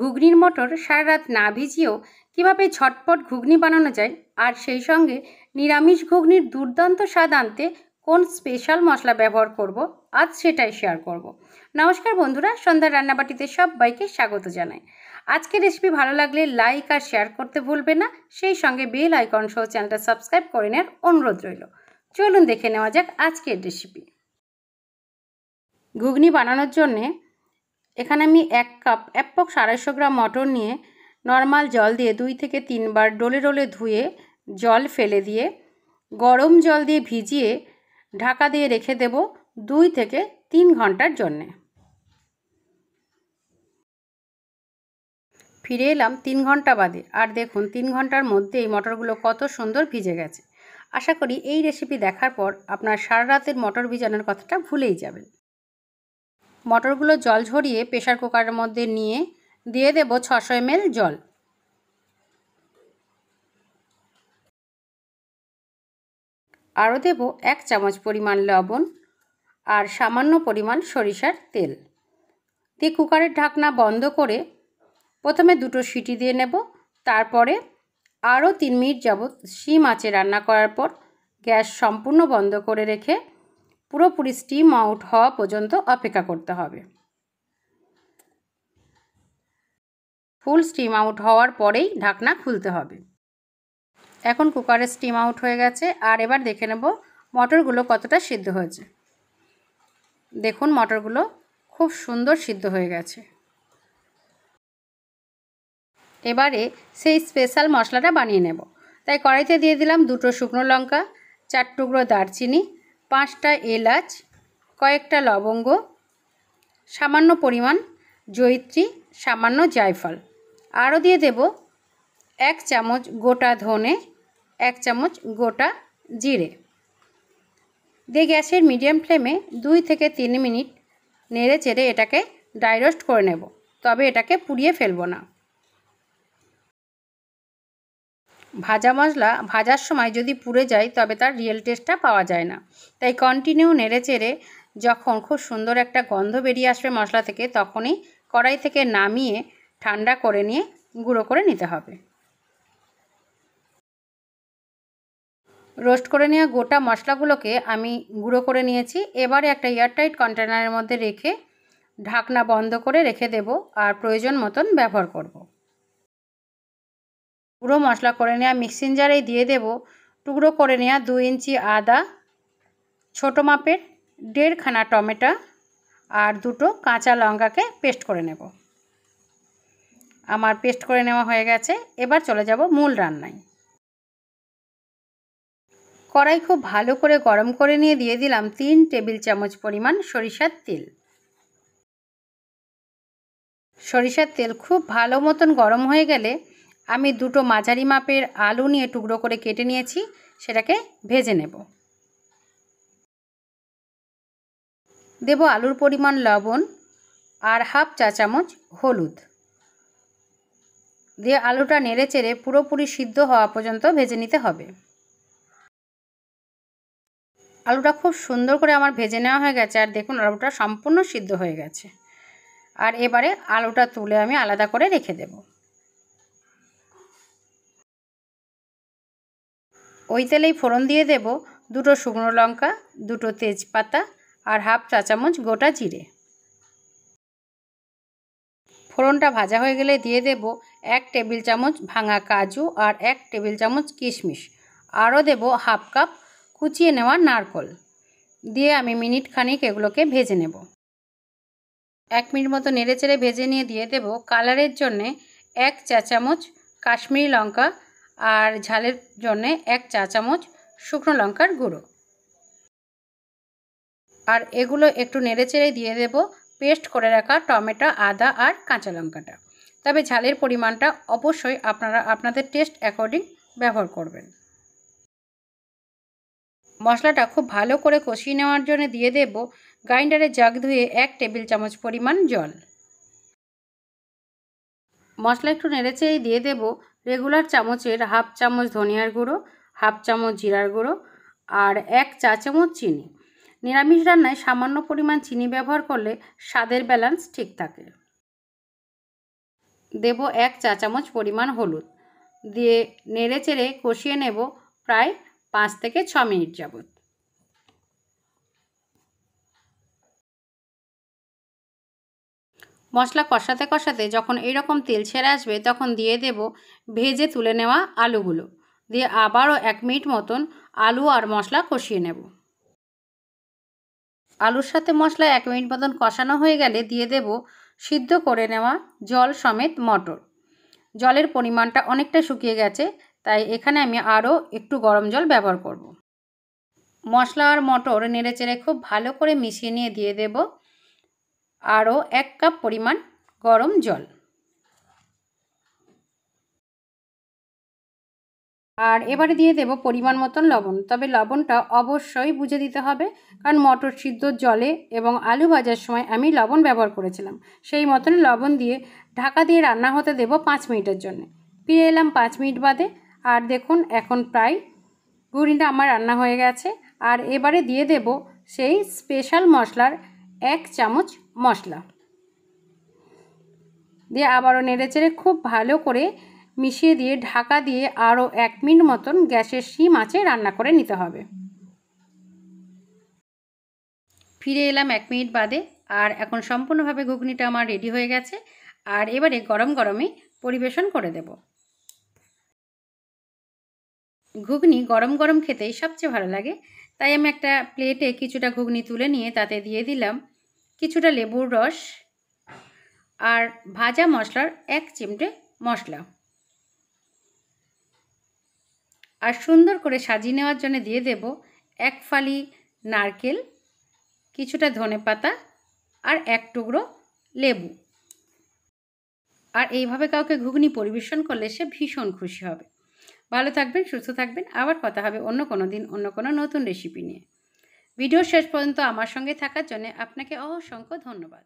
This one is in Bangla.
ঘুগনির মটর সারা রাত না ভিজিয়েও কীভাবে ঝটপট ঘুগনি বানানো যায় আর সেই সঙ্গে নিরামিষ ঘুগনির দুর্দান্ত স্বাদ আনতে কোন স্পেশাল মশলা ব্যবহার করব আজ সেটাই শেয়ার করব। নমস্কার বন্ধুরা সন্ধ্যার রান্নাবাটিতে সবাইকে স্বাগত জানাই আজকের রেসিপি ভালো লাগলে লাইক আর শেয়ার করতে ভুলবে না সেই সঙ্গে বেল আইকন সহ চ্যানেলটা সাবস্ক্রাইব করে নেওয়ার অনুরোধ রইল চলুন দেখে নেওয়া যাক আজকের রেসিপি ঘুগনি বানানোর জন্যে এখানে আমি এক কাপ অ্যাপক আড়াইশো গ্রাম মটর নিয়ে নর্মাল জল দিয়ে দুই থেকে তিনবার ডোলে ডোলে ধুয়ে জল ফেলে দিয়ে গরম জল দিয়ে ভিজিয়ে ঢাকা দিয়ে রেখে দেব দুই থেকে তিন ঘন্টার জন্যে ফিরে এলাম তিন ঘন্টা বাদে আর দেখুন তিন ঘন্টার মধ্যে এই মটরগুলো কত সুন্দর ভিজে গেছে আশা করি এই রেসিপি দেখার পর আপনার সারা রাতের মটর ভিজানোর কথাটা ভুলেই যাবেন মটরগুলো জল ঝরিয়ে প্রেশার কুকারের মধ্যে নিয়ে দিয়ে দেব ছশো এল জল আরও দেব এক চামচ পরিমাণ লবণ আর সামান্য পরিমাণ সরিষার তেল দিয়ে কুকারের ঢাকনা বন্ধ করে প্রথমে দুটো সিটি দিয়ে নেব তারপরে আরও তিন মিনিট যাবৎ সিম আছে রান্না করার পর গ্যাস সম্পূর্ণ বন্ধ করে রেখে পুরোপুরি স্টিম আউট হওয়া পর্যন্ত অপেক্ষা করতে হবে ফুল স্টিম আউট হওয়ার পরেই ঢাকনা খুলতে হবে এখন কুকারের স্টিম আউট হয়ে গেছে আর এবার দেখে নেব মটরগুলো কতটা সিদ্ধ হয়েছে দেখুন মটরগুলো খুব সুন্দর সিদ্ধ হয়ে গেছে এবারে সেই স্পেশাল মশলাটা বানিয়ে নেব তাই কড়াইতে দিয়ে দিলাম দুটো শুকনো লঙ্কা চার টুকরো দারচিনি পাঁচটা এলাচ কয়েকটা লবঙ্গ সামান্য পরিমাণ জৈত্রী সামান্য জায়ফল আরও দিয়ে দেব এক চামচ গোটা ধনে এক চামচ গোটা জিরে দিয়ে গ্যাসের মিডিয়াম ফ্লেমে দুই থেকে তিন মিনিট নেড়ে চেড়ে এটাকে ডাইরোস্ট করে নেব তবে এটাকে পুড়িয়ে ফেলবো না ভাজা মশলা ভাজার সময় যদি পুড়ে যায় তবে তার রিয়েল টেস্টটা পাওয়া যায় না তাই কন্টিনিউ নেড়ে চেড়ে যখন খুব সুন্দর একটা গন্ধ বেরিয়ে আসবে মশলা থেকে তখনই কড়াই থেকে নামিয়ে ঠান্ডা করে নিয়ে গুঁড়ো করে নিতে হবে রোস্ট করে নেওয়া গোটা মশলাগুলোকে আমি গুঁড়ো করে নিয়েছি এবারে একটা এয়ারটাইট কন্টেনারের মধ্যে রেখে ঢাকনা বন্ধ করে রেখে দেব আর প্রয়োজন মতন ব্যবহার করব গুঁড়ো মশলা করে নেওয়া মিক্সিং জারে দিয়ে দেব টুকরো করে নেওয়া দু ইঞ্চি আদা ছোটো মাপের দেড়খানা টমেটো আর দুটো কাঁচা লঙ্কাকে পেস্ট করে নেব আমার পেস্ট করে নেওয়া হয়ে গেছে এবার চলে যাব মূল রান্নায় কড়াই খুব ভালো করে গরম করে নিয়ে দিয়ে দিলাম তিন টেবিল চামচ পরিমাণ সরিষার তেল সরিষার তেল খুব ভালো মতন গরম হয়ে গেলে আমি দুটো মাঝারি মাপের আলু নিয়ে টুকরো করে কেটে নিয়েছি সেটাকে ভেজে নেব দেব আলুর পরিমাণ লবণ আর হাফ চা চামচ হলুদ দিয়ে আলুটা নেড়ে চেড়ে পুরোপুরি সিদ্ধ হওয়া পর্যন্ত ভেজে নিতে হবে আলুটা খুব সুন্দর করে আমার ভেজে নেওয়া হয়ে গেছে আর দেখুন আলুটা সম্পূর্ণ সিদ্ধ হয়ে গেছে আর এবারে আলুটা তুলে আমি আলাদা করে রেখে দেবো ওই তেলেই ফোড়ন দিয়ে দেব দুটো শুকনো লঙ্কা দুটো তেজপাতা আর হাফ চা চামচ গোটা জিরে ফোড়নটা ভাজা হয়ে গেলে দিয়ে দেব এক টেবিল চামচ ভাঙা কাজু আর এক টেবিল চামচ কিশমিশ আরও দেব হাফ কাপ কুচিয়ে নেওয়া নারকল দিয়ে আমি মিনিট খানিক এগুলোকে ভেজে নেব এক মিনিট মতো চেড়ে ভেজে নিয়ে দিয়ে দেব কালারের জন্যে এক চা চামচ কাশ্মীরি লঙ্কা আর ঝালের জন্যে এক চা চামচ শুকনো লঙ্কার গুঁড়ো আর এগুলো একটু নেড়েচেড়ে দিয়ে দেব পেস্ট করে রাখা টমেটো আদা আর কাঁচা লঙ্কাটা তবে ঝালের পরিমাণটা অবশ্যই আপনারা আপনাদের টেস্ট অ্যাকর্ডিং ব্যবহার করবেন মশলাটা খুব ভালো করে কষিয়ে নেওয়ার জন্য দিয়ে দেব গ্রাইন্ডারে জাগ ধুয়ে এক টেবিল চামচ পরিমাণ জল মশলা একটু নেড়েচেড়ে দিয়ে দেব রেগুলার চামচের হাফ চামচ ধনিয়ার গুঁড়ো হাফ চামচ জিরার গুঁড়ো আর এক চা চামচ চিনি নিরামিষ রান্নায় সামান্য পরিমাণ চিনি ব্যবহার করলে স্বাদের ব্যালেন্স ঠিক থাকে দেব এক চা চামচ পরিমাণ হলুদ দিয়ে নেড়ে চেড়ে কষিয়ে নেব প্রায় পাঁচ থেকে ছ মিনিট যাবত মশলা কষাতে কষাতে যখন এইরকম তেল ছেড়ে আসবে তখন দিয়ে দেব ভেজে তুলে নেওয়া আলুগুলো দিয়ে আবারও এক মিনিট মতন আলু আর মশলা কষিয়ে নেব আলুর সাথে মশলা এক মিনিট মতন কষানো হয়ে গেলে দিয়ে দেব সিদ্ধ করে নেওয়া জল সমেত মটর জলের পরিমাণটা অনেকটা শুকিয়ে গেছে তাই এখানে আমি আরও একটু গরম জল ব্যবহার করব। মশলা আর মটর নেড়েচেড়ে খুব ভালো করে মিশিয়ে নিয়ে দিয়ে দেব আরও এক কাপ পরিমাণ গরম জল আর এবারে দিয়ে দেব পরিমাণ মতন লবণ তবে লবণটা অবশ্যই বুঝে দিতে হবে কারণ মটর সিদ্ধ জলে এবং আলু ভাজার সময় আমি লবণ ব্যবহার করেছিলাম সেই মতন লবণ দিয়ে ঢাকা দিয়ে রান্না হতে দেব পাঁচ মিনিটের জন্য ফিরে এলাম পাঁচ মিনিট বাদে আর দেখুন এখন প্রায় ঘুগনিটা আমার রান্না হয়ে গেছে আর এবারে দিয়ে দেব সেই স্পেশাল মশলার এক চামচ মশলা দিয়ে আবারও নেড়েচেড়ে খুব ভালো করে মিশিয়ে দিয়ে ঢাকা দিয়ে আরও এক মিনিট মতন গ্যাসের সিম আছে রান্না করে নিতে হবে ফিরে এলাম এক মিনিট বাদে আর এখন সম্পূর্ণভাবে ঘুগনিটা আমার রেডি হয়ে গেছে আর এবারে গরম গরমে পরিবেশন করে দেব ঘুগনি গরম গরম খেতেই সবচেয়ে ভালো লাগে তাই আমি একটা প্লেটে কিছুটা ঘুগনি তুলে নিয়ে তাতে দিয়ে দিলাম কিছুটা লেবুর রস আর ভাজা মশলার এক চিমটে মশলা আর সুন্দর করে সাজিয়ে নেওয়ার জন্য দিয়ে দেব এক ফালি নারকেল কিছুটা ধনে পাতা আর এক টুকরো লেবু আর এইভাবে কাউকে ঘুগনি পরিবেশন করলে সে ভীষণ খুশি হবে ভালো থাকবেন সুস্থ থাকবেন আবার কথা হবে অন্য কোনো দিন অন্য কোনো নতুন রেসিপি নিয়ে ভিডিও শেষ পর্যন্ত আমার সঙ্গে থাকার জন্য আপনাকে অসংখ্য ধন্যবাদ